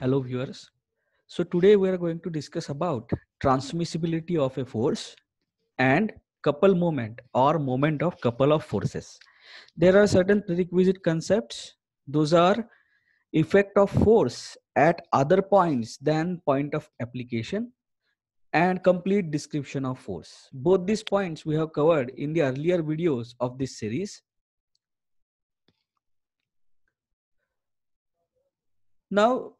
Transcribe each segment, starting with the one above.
hello viewers so today we are going to discuss about transmissibility of a force and couple moment or moment of couple of forces there are certain prerequisite concepts those are effect of force at other points than point of application and complete description of force both these points we have covered in the earlier videos of this series now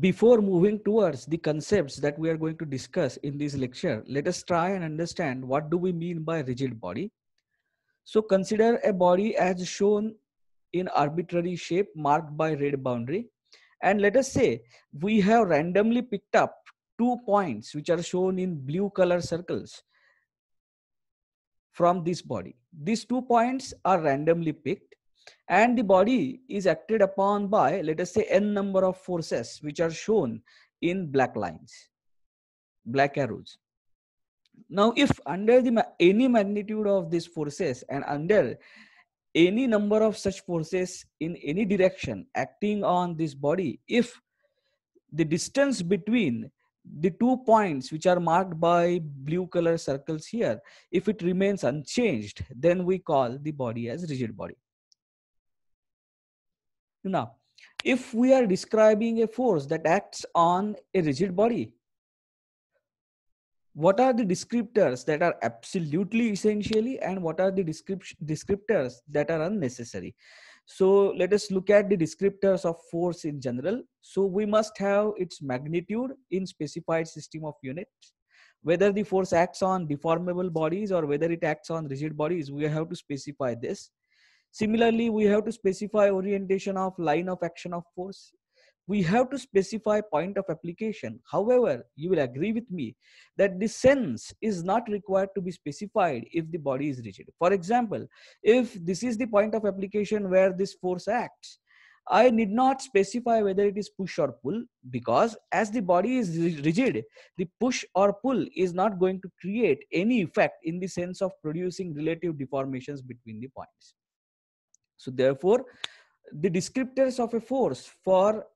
before moving towards the concepts that we are going to discuss in this lecture, let us try and understand what do we mean by rigid body. So consider a body as shown in arbitrary shape marked by red boundary. And let us say we have randomly picked up two points which are shown in blue color circles from this body. These two points are randomly picked and the body is acted upon by let us say n number of forces which are shown in black lines black arrows now if under the any magnitude of these forces and under any number of such forces in any direction acting on this body if the distance between the two points which are marked by blue color circles here if it remains unchanged then we call the body as rigid body now, if we are describing a force that acts on a rigid body, what are the descriptors that are absolutely essentially and what are the descriptors that are unnecessary? So let us look at the descriptors of force in general. So we must have its magnitude in specified system of units whether the force acts on deformable bodies or whether it acts on rigid bodies we have to specify this Similarly, we have to specify orientation of line of action of force. We have to specify point of application. However, you will agree with me that the sense is not required to be specified if the body is rigid. For example, if this is the point of application where this force acts, I need not specify whether it is push or pull because as the body is rigid, the push or pull is not going to create any effect in the sense of producing relative deformations between the points. So therefore, the descriptors of a force for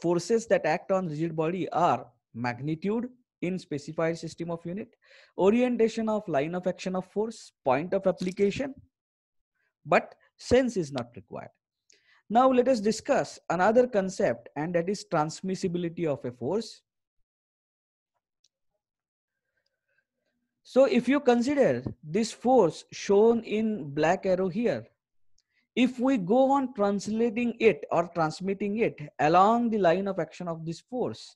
forces that act on rigid body are magnitude in specified system of unit, orientation of line of action of force, point of application, but sense is not required. Now let us discuss another concept and that is transmissibility of a force So if you consider this force shown in black arrow here, if we go on translating it or transmitting it along the line of action of this force,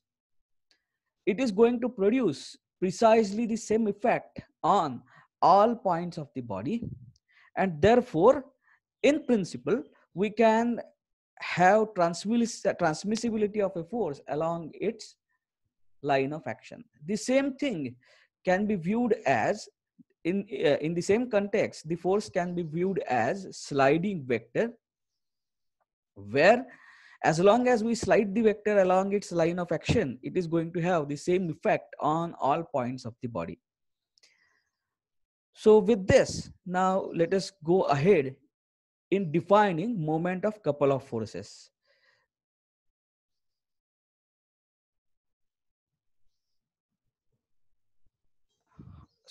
it is going to produce precisely the same effect on all points of the body. And therefore, in principle, we can have transmissibility of a force along its line of action. The same thing can be viewed as in uh, in the same context the force can be viewed as sliding vector where as long as we slide the vector along its line of action it is going to have the same effect on all points of the body so with this now let us go ahead in defining moment of couple of forces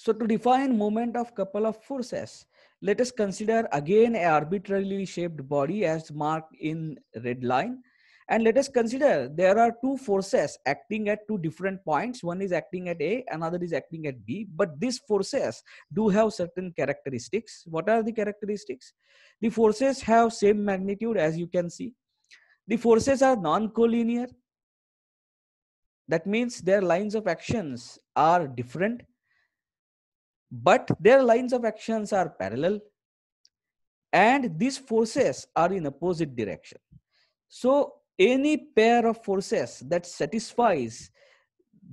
So to define moment of couple of forces, let us consider again an arbitrarily shaped body as marked in red line. And let us consider there are two forces acting at two different points. One is acting at A, another is acting at B. But these forces do have certain characteristics. What are the characteristics? The forces have same magnitude as you can see. The forces are non-collinear. That means their lines of actions are different but their lines of actions are parallel and these forces are in opposite direction so any pair of forces that satisfies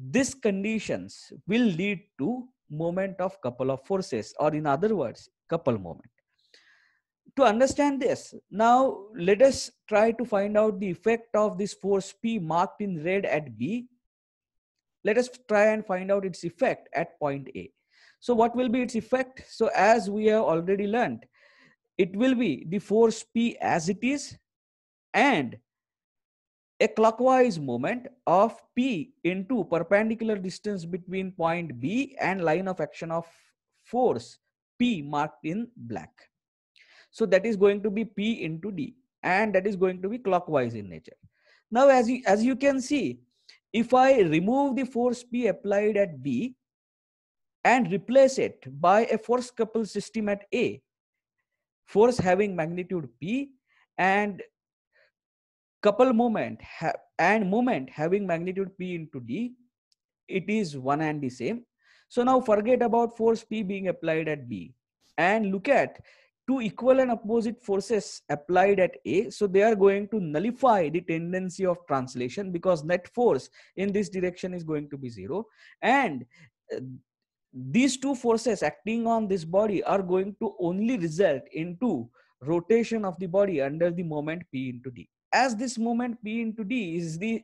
these conditions will lead to moment of couple of forces or in other words couple moment to understand this now let us try to find out the effect of this force p marked in red at b let us try and find out its effect at point a so what will be its effect? So as we have already learned, it will be the force P as it is and a clockwise moment of P into perpendicular distance between point B and line of action of force P marked in black. So that is going to be P into D and that is going to be clockwise in nature. Now as you, as you can see, if I remove the force P applied at B, and replace it by a force coupled system at A, force having magnitude B and couple moment and moment having magnitude P into D, it is one and the same. So now forget about force P being applied at B and look at two equal and opposite forces applied at A. So they are going to nullify the tendency of translation because net force in this direction is going to be zero. And uh, these two forces acting on this body are going to only result into rotation of the body under the moment p into d as this moment p into d is the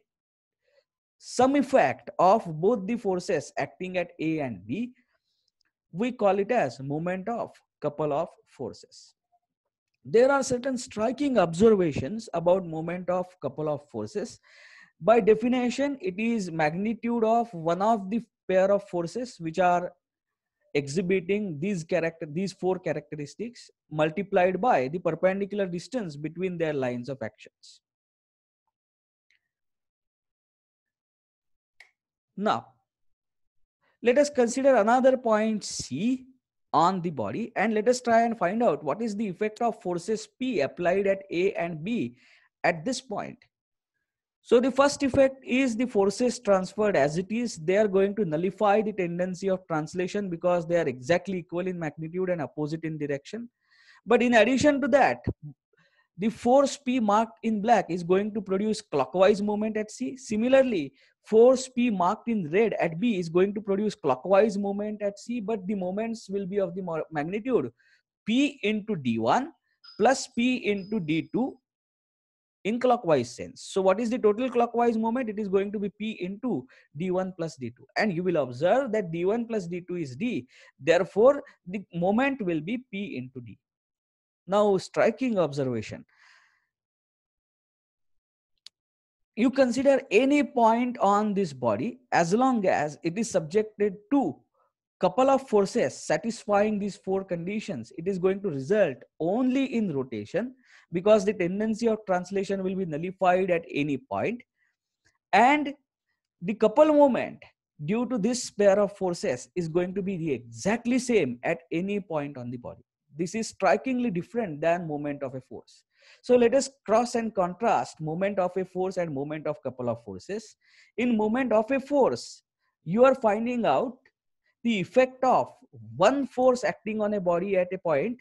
sum effect of both the forces acting at a and b we call it as moment of couple of forces there are certain striking observations about moment of couple of forces by definition it is magnitude of one of the pair of forces which are exhibiting these character these four characteristics multiplied by the perpendicular distance between their lines of actions now let us consider another point c on the body and let us try and find out what is the effect of forces p applied at a and b at this point so the first effect is the forces transferred as it is. They are going to nullify the tendency of translation because they are exactly equal in magnitude and opposite in direction. But in addition to that, the force P marked in black is going to produce clockwise movement at C. Similarly, force P marked in red at B is going to produce clockwise movement at C, but the moments will be of the magnitude P into D1 plus P into D2 in clockwise sense. So what is the total clockwise moment? It is going to be P into D1 plus D2. And you will observe that D1 plus D2 is D. Therefore, the moment will be P into D. Now, striking observation. You consider any point on this body as long as it is subjected to couple of forces satisfying these four conditions, it is going to result only in rotation because the tendency of translation will be nullified at any point. And the couple moment due to this pair of forces is going to be the exactly same at any point on the body. This is strikingly different than moment of a force. So let us cross and contrast moment of a force and moment of couple of forces. In moment of a force, you are finding out the effect of one force acting on a body at a point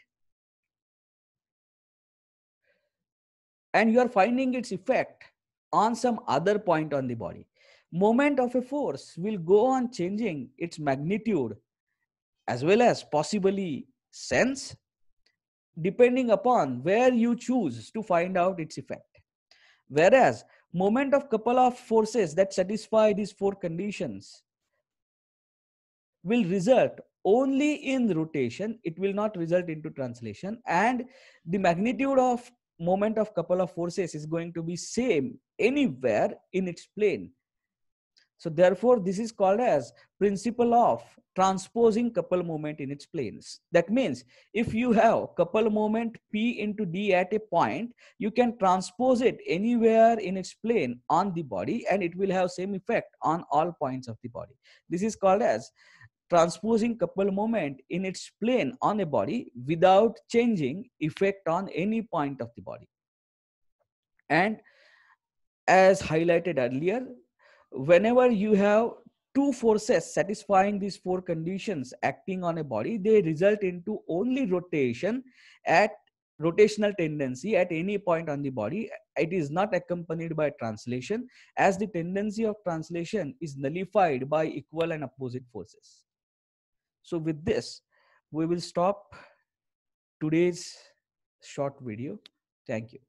and you are finding its effect on some other point on the body moment of a force will go on changing its magnitude as well as possibly sense depending upon where you choose to find out its effect whereas moment of couple of forces that satisfy these four conditions will result only in rotation it will not result into translation and the magnitude of moment of couple of forces is going to be same anywhere in its plane so therefore this is called as principle of transposing couple moment in its planes that means if you have couple moment p into d at a point you can transpose it anywhere in its plane on the body and it will have same effect on all points of the body this is called as transposing couple moment in its plane on a body without changing effect on any point of the body. And as highlighted earlier, whenever you have two forces satisfying these four conditions acting on a body, they result into only rotation at rotational tendency at any point on the body it is not accompanied by translation as the tendency of translation is nullified by equal and opposite forces so with this, we will stop today's short video. Thank you.